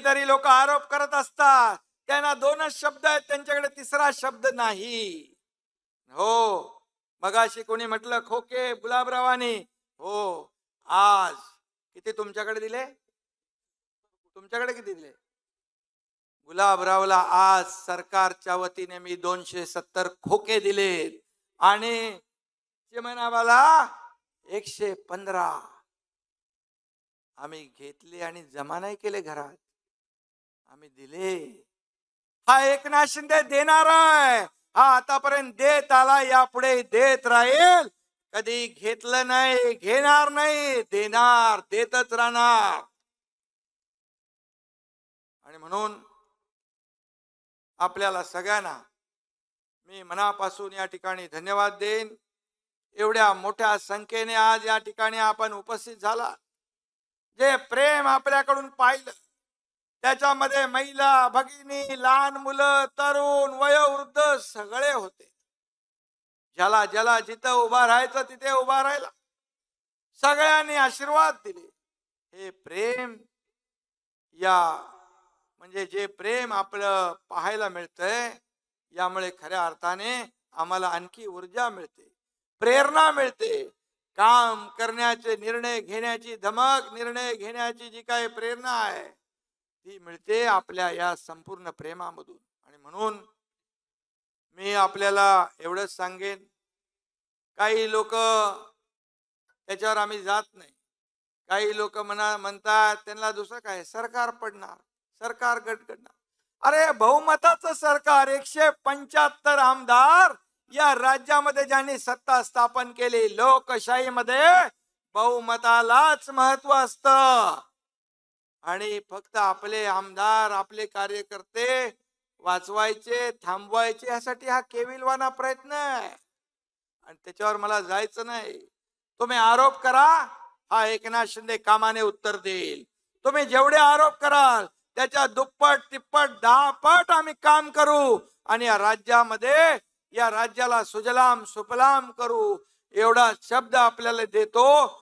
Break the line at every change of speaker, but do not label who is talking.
कितीतरी लोक आरोप करत असतात त्यांना दोनच शब्द आहेत त्यांच्याकडे तिसरा शब्द नाही हो मगाशी कोणी म्हटलं खोके गुलाबरावानी हो आज किती तुमच्याकडे दिले तुमच्याकडे किती दिले गुलाबरावला आज सरकारच्या वतीने मी दोनशे सत्तर खोके दिले आणि चिमनाबाला एकशे पंधरा आम्ही घेतले आणि जमा नाही केले घरात आम्ही दिले हा एकनाथ शिंदे देणार आहे हा आतापर्यंत देत आला यापुढे देत राहील कधी घेतलं नाही घेणार नाही देणार देतच राहणार आणि म्हणून आपल्याला सगळ्यांना मी मनापासून या ठिकाणी धन्यवाद देईन एवढ्या मोठ्या संख्येने आज या ठिकाणी आपण उपस्थित झाला जे प्रेम आपल्याकडून पाहिलं त्याच्यामध्ये महिला भगिनी लहान मुलं तरुण वयोवृद्ध सगळे होते ज्याला ज्याला जिथं उभा राहायचं तिथे उभा राहिला सगळ्यांनी आशीर्वाद दिले हे प्रेम या म्हणजे जे प्रेम आपलं पाहायला मिळतंय यामुळे खऱ्या अर्थाने आम्हाला आणखी ऊर्जा मिळते प्रेरणा मिळते काम करण्याचे निर्णय घेण्याची धमक निर्णय घेण्याची जी काही प्रेरणा आहे ती मिळते आपल्या या संपूर्ण प्रेमामधून आणि म्हणून मी आपल्याला एवढंच सांगेन काही लोक त्याच्यावर आम्ही जात नाही काही लोक म्हणा म्हणतात त्यांना दुसरं काय सरकार पडणार सरकार करणार अरे बहुमताचं सरकार एकशे पंच्याहत्तर आमदार या राज्यामध्ये ज्यांनी सत्ता स्थापन केली लोकशाहीमध्ये बहुमतालाच महत्व असतं आणि फक्त आपले आमदार आपले कार्यकर्ते वाचवायचे थांबवायचे यासाठी हा केविलवाना प्रयत्न आहे आणि त्याच्यावर मला जायचं नाही तुम्ही आरोप करा हा एकनाथ शिंदे कामाने उत्तर देईल तुम्ही जेवढे आरोप कराल त्याच्या दुप्पट तिप्पट दहा पट आम्ही काम करू आणि या राज्यामध्ये या राज्याला सुजलाम सुफलाम करू एवढा शब्द आपल्याला देतो